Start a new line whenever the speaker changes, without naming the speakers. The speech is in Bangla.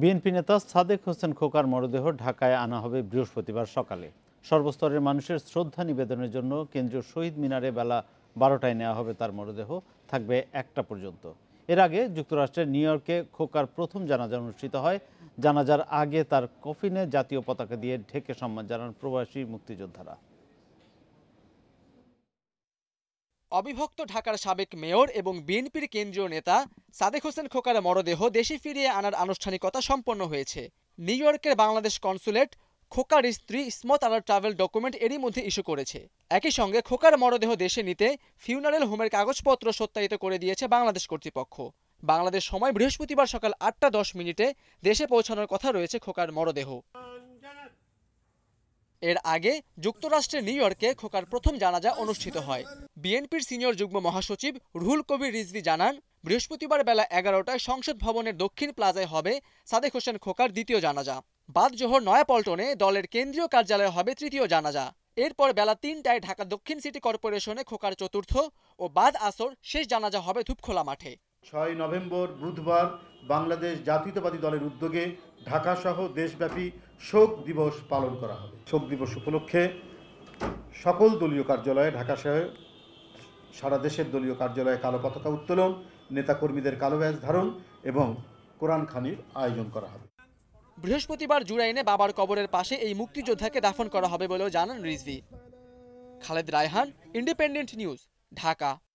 বিএনপি নেতা সাদেক হোসেন খোকার মরদেহ ঢাকায় আনা হবে বৃহস্পতিবার সকালে সর্বস্তরের মানুষের শ্রদ্ধা নিবেদনের জন্য কেন্দ্রীয় শহীদ মিনারে বেলা বারোটায় নেওয়া হবে তার মরদেহ থাকবে একটা পর্যন্ত এর আগে যুক্তরাষ্ট্রের নিউ ইয়র্কে খোকার প্রথম জানাজা অনুষ্ঠিত হয় জানাজার আগে তার কফিনে জাতীয় পতাকা দিয়ে ঢেকে সম্মান জানান প্রবাসী মুক্তিযোদ্ধারা
অবিভক্ত ঢাকার সাবেক মেয়র এবং বিএনপির কেন্দ্রীয় নেতা সাদেক হোসেন খোকার মরদেহ দেশে ফিরিয়ে আনার আনুষ্ঠানিকতা সম্পন্ন হয়েছে নিউ ইয়র্কের বাংলাদেশ কনসুলেট খোকার স্ত্রী স্মত আলার ট্রাভেল ডকুমেন্ট এরই মধ্যে ইস্যু করেছে একই সঙ্গে খোকার মরদেহ দেশে নিতে ফিউনারেল হোমের কাগজপত্র সত্যায়িত করে দিয়েছে বাংলাদেশ কর্তৃপক্ষ বাংলাদেশ সময় বৃহস্পতিবার সকাল আটটা দশ মিনিটে দেশে পৌঁছানোর কথা রয়েছে খোকার মরদেহ এর আগে যুক্তরাষ্ট্রের নিউ ইয়র্কে খোকার প্রথম জানাজা অনুষ্ঠিত হয় বিএনপির সিনিয়র যুগ্ম মহাসচিব রুহুল কবির রিজভি জানান বৃহস্পতিবার বেলা এগারোটায় সংসদ ভবনের দক্ষিণ প্লাজায় হবে সাদেক হোসেন খোকার দ্বিতীয় জানাজা বাদ জোহর নয়াপল্টনে দলের কেন্দ্রীয় কার্যালয়ে হবে তৃতীয় জানাজা এরপর বেলা তিনটায় ঢাকা দক্ষিণ সিটি কর্পোরেশনে খোকার চতুর্থ ও বাদ আসর শেষ জানাজা হবে ধূপখোলা মাঠে
ছয় নভেম্বর বুধবার বাংলাদেশ জাতীয়তাবাদী দলের উদ্যোগে ঢাকাসহ দেশব্যাপী শোক দিবস পালন করা হবে শোক দিবস উপলক্ষে সকল দলীয় কার্যালয়ে ঢাকা সহ সারা দেশের দলীয় কার্যালয়ে কালো পতাকা উত্তোলন নেতাকর্মীদের কালো ব্যাস ধারণ এবং কোরআন খানির
আয়োজন করা হবে বৃহস্পতিবার জুরাইনে বাবার কবরের পাশে এই মুক্তিযোদ্ধাকে দাফন করা হবে বলেও জানান রিজভি খালেদ রায়হান ইন্ডিপেন্ডেন্ট নিউজ ঢাকা